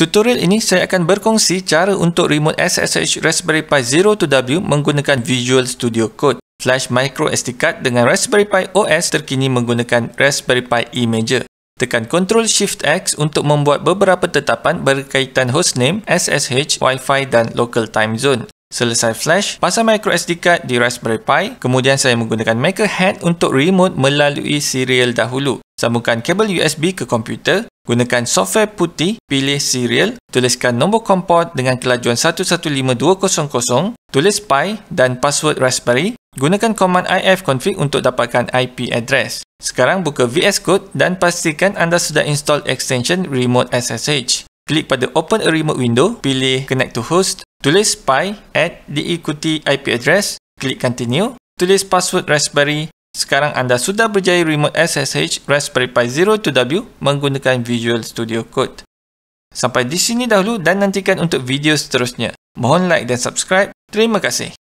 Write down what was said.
Tutorial ini saya akan berkongsi cara untuk remote SSH Raspberry Pi Zero 2 w menggunakan Visual Studio Code flash micro SD card dengan Raspberry Pi OS terkini menggunakan Raspberry Pi eMajor. Tekan Ctrl Shift X untuk membuat beberapa tetapan berkaitan hostname, SSH, Wi-Fi dan local time zone. Selesai flash, pasang micro SD card di Raspberry Pi, kemudian saya menggunakan Maker Head untuk remote melalui serial dahulu. Sambungkan kabel USB ke komputer, gunakan software putih, pilih serial, tuliskan nombor komport dengan kelajuan 115200, tulis PI dan password Raspberry, gunakan command ifconfig untuk dapatkan IP address. Sekarang buka VS Code dan pastikan anda sudah install extension Remote SSH. Klik pada Open a Remote window, pilih Connect to Host, tulis PI, add, diikuti IP address, klik Continue, tulis password Raspberry, sekarang anda sudah berjaya remote SSH Raspberry Pi Zero to w menggunakan Visual Studio Code. Sampai di sini dahulu dan nantikan untuk video seterusnya. Mohon like dan subscribe. Terima kasih.